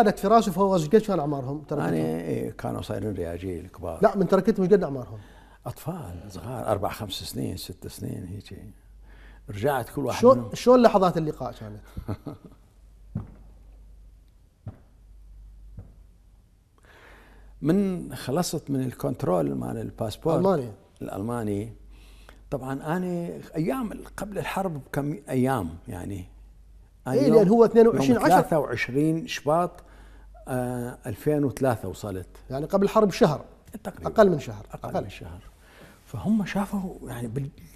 كانت فراس وفواز قد كان اعمارهم يعني إيه كانوا صايرين رياجيل كبار لا من تركتهم قد اعمارهم؟ اطفال صغار اربع خمس سنين ست سنين هيك رجعت كل واحد شلون شلون لحظات اللقاء كانت؟ من خلصت من الكنترول مال الباسبور الالماني الالماني طبعا انا ايام قبل الحرب بكم ايام يعني اي آه، إيه لأن هو 22 10 23 شباط آه 2003 وصلت يعني قبل الحرب شهر تقريبا أقل من شهر أقل, أقل من شهر فهم شافوا يعني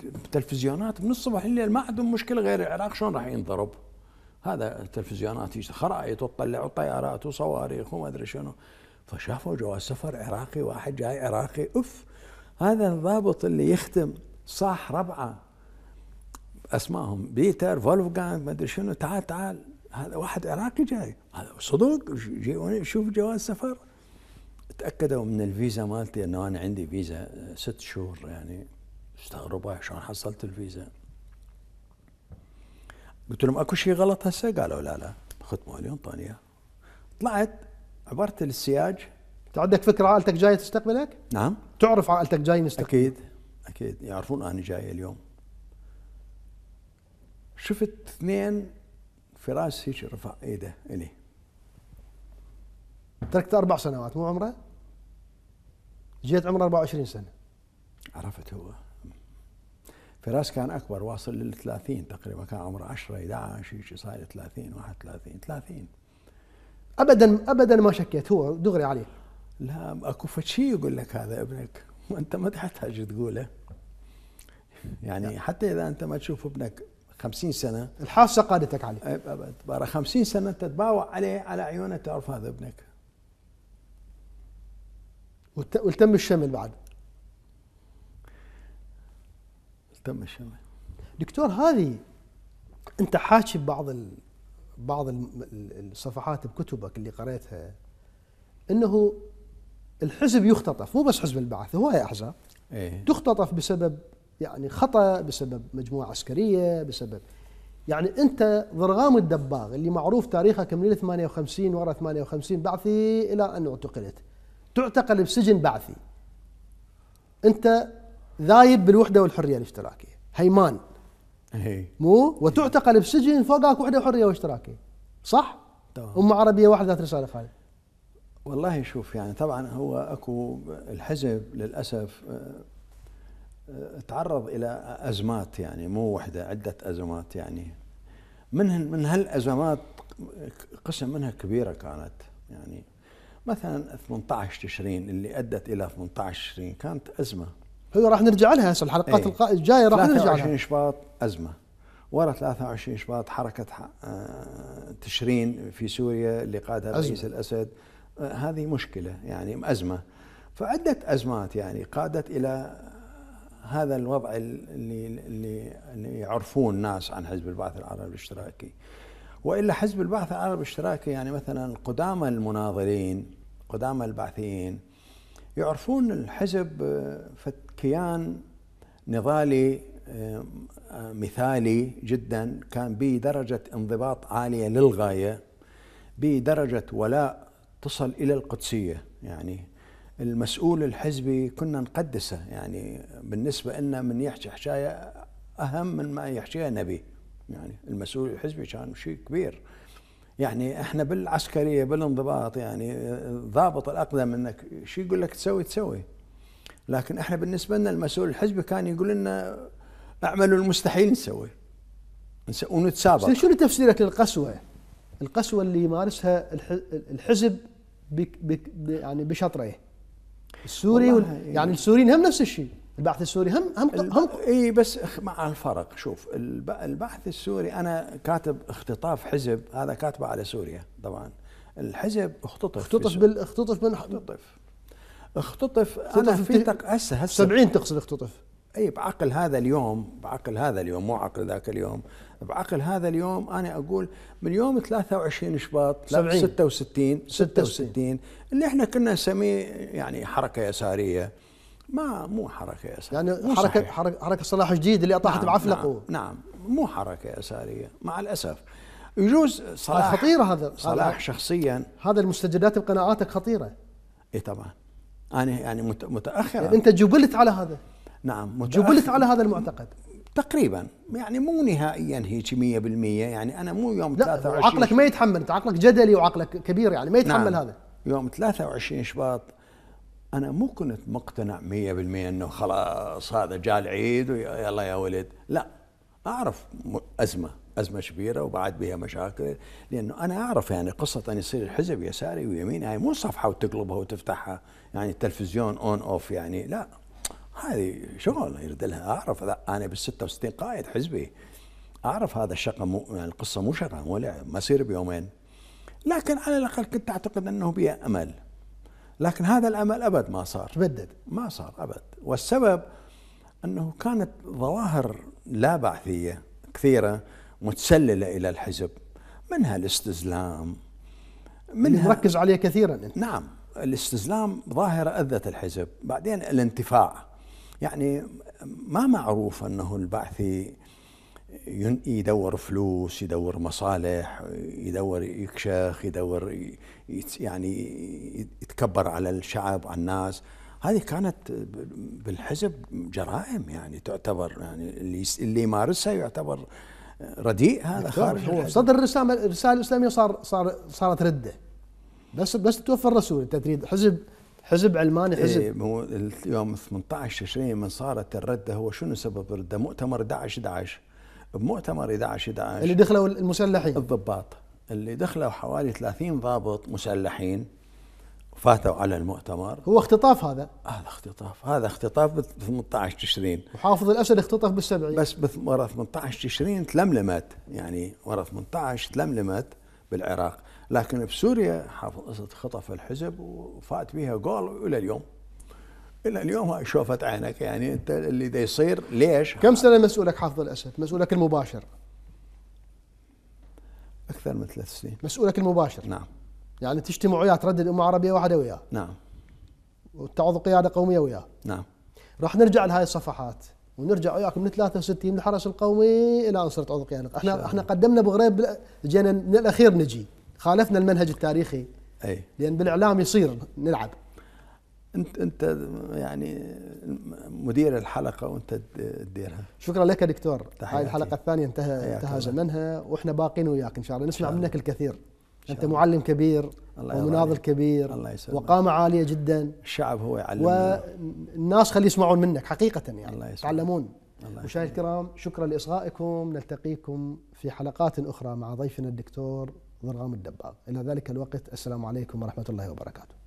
بالتلفزيونات من الصبح لليل ما عندهم مشكله غير العراق شلون راح ينضرب هذا التلفزيونات خرائط وتطلعوا طيارات وصواريخ وما ادري شنو فشافوا جواز سفر عراقي واحد جاي عراقي اف هذا الضابط اللي يختم صاح ربعه اسمائهم بيتر فولفغانغ ما ادري شنو تعال تعال هذا واحد عراقي جاي هذا صدق شوف جواز سفر تاكدوا من الفيزا مالتي انه انا عندي فيزا آه، ست شهور يعني استغربوا شلون حصلت الفيزا قلت لهم اكو شيء غلط هسه قالوا لا لا ختموا لي انطوني طلعت عبرت للسياج انت عندك فكره عائلتك جايه تستقبلك؟ نعم تعرف عائلتك جايه تستقبلك؟ اكيد اكيد يعرفون انا جاي اليوم شفت اثنين فراس هيك رفع ايده الي تركت اربع سنوات مو عمره؟ جيت عمره 24 سنه عرفت هو فراس كان اكبر واصل لل 30 تقريبا كان عمره 10 11 هيك صاير 30 31 30 ابدا ابدا ما شكيت هو دغري عليه لا اكو شيء يقول لك هذا ابنك وانت ما تحتاج تقوله يعني حتى اذا انت ما تشوف ابنك 50 سنة الحافظة قادتك عليه بارا 50 سنة تتباوع عليه على عيونه تعرف هذا ابنك والتم الشمل بعد التم الشمل دكتور هذه انت حاكي ببعض ال... بعض الصفحات بكتبك اللي قريتها انه الحزب يختطف مو بس حزب البعث هواية احزاب ايه؟ تختطف بسبب يعني خطأ بسبب مجموعة عسكرية بسبب يعني أنت ضرغام الدباغ اللي معروف تاريخه كم 58 ورا 58 بعثي إلى أن اعتقلت تعتقل بسجن بعثي أنت ذايب بالوحدة والحرية الاشتراكية هيمان هي. إيه. مو وتعتقل بسجن فوقك وحدة وحرية واشتراكية صح؟ طبعا. أم عربية واحدة ذات رسالة خالد والله شوف يعني طبعا هو اكو الحزب للاسف آه، تعرض الى ازمات يعني مو وحده عده ازمات يعني من من هالازمات قسم منها كبيره كانت يعني مثلا 18 تشرين اللي ادت الى 18 تشرين كانت ازمه هذا راح نرجع لها هسه الحلقات ايه الجايه راح نرجع لها 23 شباط ازمه ورا 23 شباط حركه آه، تشرين في سوريا اللي قادها الرئيس الاسد آه، هذه مشكله يعني ازمه فعده ازمات يعني قادت الى هذا الوضع اللي اللي يعرفون الناس عن حزب البعث العربي الاشتراكي والا حزب البعث العربي الاشتراكي يعني مثلا قدامى المناظرين قدامى البعثيين يعرفون الحزب آه، كيان نضالي آه، مثالي جدا كان به درجة انضباط عالية للغاية بدرجة ولاء تصل إلى القدسية يعني المسؤول الحزبي كنا نقدسه يعني بالنسبة لنا من يحكي حشاية أهم من ما يحكيها نبي يعني المسؤول الحزبي كان شيء كبير يعني احنا بالعسكريه بالانضباط يعني ضابط الاقدم منك شو يقول لك تسوي تسوي لكن احنا بالنسبه لنا المسؤول الحزبي كان يقول لنا اعملوا المستحيل نسوي ونتسابق شنو تفسيرك للقسوه؟ القسوه اللي يمارسها الحزب بك بك يعني بشطره السوري وال... إيه. يعني, السوريين هم نفس الشيء البعث السوري هم هم الب... هم اي بس مع الفرق شوف الب... البعث السوري انا كاتب اختطاف حزب هذا كاتبه على سوريا طبعا الحزب اختطف اختطف بال... اختطف من اختطف اختطف انا في تق... هسه هسه 70 تقصد اختطف اي بعقل هذا اليوم بعقل هذا اليوم مو عقل ذاك اليوم بعقل هذا اليوم انا اقول من يوم 23 شباط 70 66 66 اللي احنا كنا نسميه يعني حركه يساريه ما مو حركه يساريه يعني حركه حركه, حركة صلاح جديد اللي اطاحت نعم بعفلقه نعم, نعم مو حركه يساريه مع الاسف يجوز صلاح خطيره هذا صلاح صلاح شخصيا هذا المستجدات بقناعاتك خطيره اي طبعا انا يعني متاخر يعني انت جبلت على هذا نعم جبلت على هذا المعتقد تقريبا يعني مو نهائيا هيك 100% يعني انا مو يوم لا 23 عقلك ما يتحمل انت عقلك جدلي وعقلك كبير يعني ما يتحمل نعم. هذا يوم 23 شباط انا مو كنت مقتنع 100% انه خلاص هذا جاء العيد ويلا يا ولد لا اعرف ازمه ازمه كبيره وبعد بها مشاكل لانه انا اعرف يعني قصه ان يصير الحزب يساري ويمين هاي يعني مو صفحه وتقلبها وتفتحها يعني التلفزيون اون اوف يعني لا هذه شغل يرد لها اعرف انا بال 66 قائد حزبي اعرف هذا الشقه مو القصه مو شقه مو لعب ما يصير بيومين لكن على الاقل كنت اعتقد انه بها امل لكن هذا الامل ابد ما صار تبدد ما صار ابد والسبب انه كانت ظواهر لا بعثيه كثيره متسلله الى الحزب منها الاستزلام منها مركز عليه كثيرا نعم الاستزلام ظاهره اذت الحزب بعدين الانتفاع يعني ما معروف أنه البعثي يدور فلوس يدور مصالح يدور يكشخ يدور يعني يتكبر على الشعب على الناس هذه كانت بالحزب جرائم يعني تعتبر يعني اللي اللي يمارسها يعتبر رديء هذا خارج هو صدر الرساله الرساله الاسلاميه صار صار صارت رده بس بس توفى الرسول انت تريد حزب حزب علماني إيه، حزب إيه هو يوم 18 تشرين من صارت الرده هو شنو سبب الرده؟ مؤتمر 11 11 بمؤتمر 11 11 اللي دخلوا المسلحين الضباط اللي دخلوا حوالي 30 ضابط مسلحين فاتوا على المؤتمر هو اختطاف هذا هذا اختطاف هذا اختطاف ب 18 تشرين وحافظ الاسد اختطف بال 70 بس ورا 18 تشرين تلملمت يعني ورا 18 تلملمت بالعراق لكن بسوريا حافظت خطف الحزب وفات بها جول الى اليوم الى اليوم شوفت عينك يعني انت اللي دا يصير ليش كم سنه مسؤولك حافظ الاسد مسؤولك المباشر اكثر من ثلاث سنين مسؤولك المباشر نعم يعني تجتمع وياه تردد الامه العربيه واحده وياه نعم وتعوض قياده قوميه وياه نعم راح نرجع لهاي الصفحات ونرجع وياكم من 63 الحرس القومي الى ان صرت عضو قيادي احنا احنا قدمنا بغريب جينا من الاخير نجي خالفنا المنهج التاريخي اي لان بالاعلام يصير نلعب انت انت يعني مدير الحلقه وانت تديرها شكرا لك يا دكتور هاي الحلقه الثانيه انتهى انتهى زمنها واحنا باقين وياك ان شاء الله نسمع منك الكثير انت معلم كبير الله ومناضل كبير الله يسلمك وقامه عاليه جدا الشعب هو يعلم والناس خلي يسمعون منك حقيقه يعني الله يتعلمون مشاهدينا الكرام شكرا لاصغائكم نلتقيكم في حلقات اخرى مع ضيفنا الدكتور ضرغام الدباغ الى ذلك الوقت السلام عليكم ورحمه الله وبركاته